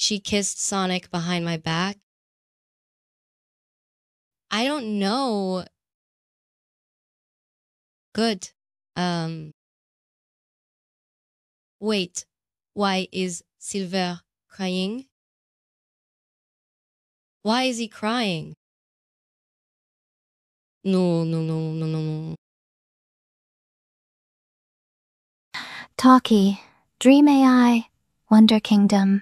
She kissed Sonic behind my back. I don't know. Good. Um, wait, why is Silver crying? Why is he crying? No, no, no, no, no, no. Talkie, Dream AI, Wonder Kingdom.